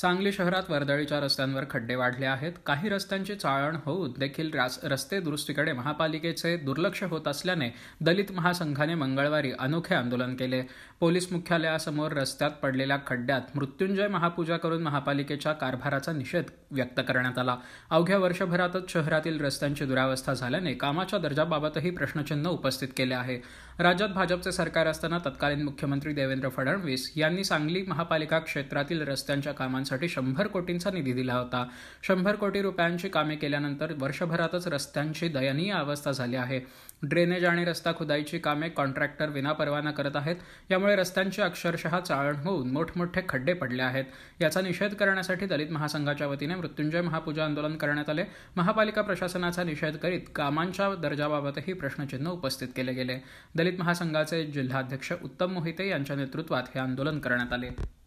सांगली शहरात वर्दळीच्या रस्त्यांवर खड्डे वाढले आहेत काही रस्त्यांची चाळण होऊन देखील रस्ते दुरुस्तीकडे महापालिकेचे दुर्लक्ष होत असल्याने दलित महासंघाने मंगळवारी अनोखे आंदोलन केले पोलीस मुख्यालयासमोर रस्त्यात पडलेल्या खड्ड्यात मृत्युंजय महापूजा करून महापालिकेच्या कारभाराचा निषेध व्यक्त करण्यात आला अवघ्या वर्षभरातच शहरातील रस्त्यांची दुरावस्था झाल्याने कामाच्या दर्जाबाबतही प्रश्नचिन्ह उपस्थित केले आहे राज्यात भाजपचे सरकार असताना तत्कालीन मुख्यमंत्री देवेंद्र फडणवीस यांनी सांगली महापालिका क्षेत्रातील रस्त्यांच्या कामांसाठी शंभर कोटींचा निधी दिला होता शंभर कोटी रुपयांची कामे केल्यानंतर वर्षभरातच रस्त्यांची दयनीय अवस्था झाली आहे ड्रेनेज आणि रस्ता खुदाईची कामे कॉन्ट्रॅक्टर विनापरवाना करत आहेत यामुळे रस्त्यांची अक्षरशः चाळण होऊन मोठमोठे खड्डे पडले आहेत याचा निषेध करण्यासाठी दलित महासंघाच्या वतीने मृत्युंजय महापूजा आंदोलन करण्यात आले महापालिका प्रशासनाचा निषेध करीत कामांच्या दर्जाबाबतही प्रश्नचिन्ह उपस्थित केले गेले दलित महासंघाचे जिल्हाध्यक्ष उत्तम मोहिते यांच्या नेतृत्वात हे आंदोलन करण्यात आले